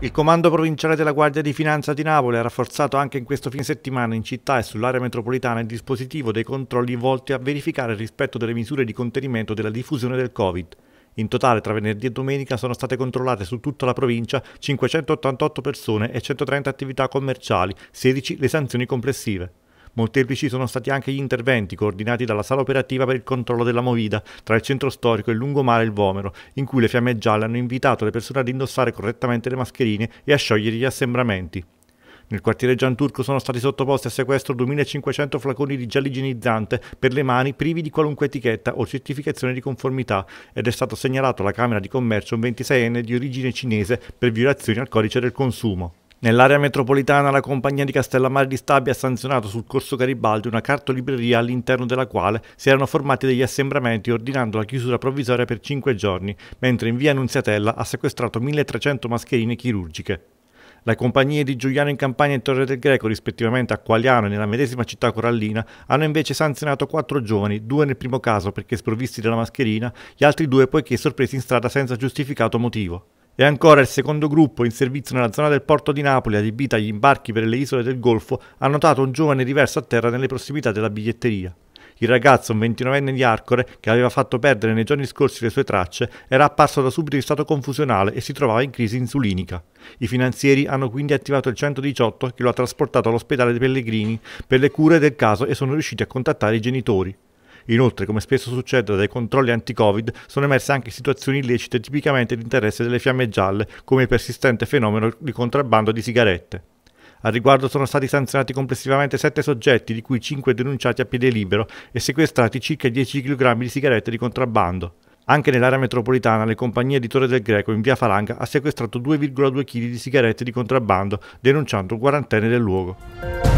Il Comando Provinciale della Guardia di Finanza di Napoli ha rafforzato anche in questo fine settimana in città e sull'area metropolitana il dispositivo dei controlli volti a verificare il rispetto delle misure di contenimento della diffusione del Covid. In totale tra venerdì e domenica sono state controllate su tutta la provincia 588 persone e 130 attività commerciali, 16 le sanzioni complessive. Molteplici sono stati anche gli interventi coordinati dalla sala operativa per il controllo della movida tra il centro storico e il lungomare il Vomero, in cui le fiamme gialle hanno invitato le persone ad indossare correttamente le mascherine e a sciogliere gli assembramenti. Nel quartiere Gianturco sono stati sottoposti a sequestro 2500 flaconi di gel igienizzante per le mani privi di qualunque etichetta o certificazione di conformità ed è stato segnalato alla Camera di Commercio un 26enne di origine cinese per violazioni al codice del consumo. Nell'area metropolitana la compagnia di Castellammare di Stabia ha sanzionato sul corso Garibaldi una cartolibreria all'interno della quale si erano formati degli assembramenti ordinando la chiusura provvisoria per 5 giorni, mentre in via Annunziatella ha sequestrato 1300 mascherine chirurgiche. Le compagnie di Giuliano in Campania e Torre del Greco, rispettivamente a Qualiano e nella medesima città corallina, hanno invece sanzionato quattro giovani, due nel primo caso perché sprovvisti della mascherina, gli altri due poiché sorpresi in strada senza giustificato motivo. E ancora il secondo gruppo, in servizio nella zona del porto di Napoli, adibita agli imbarchi per le isole del Golfo, ha notato un giovane riverso a terra nelle prossimità della biglietteria. Il ragazzo, un 29enne di Arcore, che aveva fatto perdere nei giorni scorsi le sue tracce, era apparso da subito in stato confusionale e si trovava in crisi insulinica. I finanzieri hanno quindi attivato il 118 che lo ha trasportato all'ospedale dei Pellegrini per le cure del caso e sono riusciti a contattare i genitori. Inoltre, come spesso succede dai controlli anti-Covid, sono emerse anche situazioni illecite tipicamente di interesse delle fiamme gialle, come il persistente fenomeno di contrabbando di sigarette. Al riguardo sono stati sanzionati complessivamente 7 soggetti, di cui 5 denunciati a piede libero, e sequestrati circa 10 kg di sigarette di contrabbando. Anche nell'area metropolitana, le compagnie editore del Greco in via Falanga ha sequestrato 2,2 kg di sigarette di contrabbando, denunciando un quarantenne del luogo.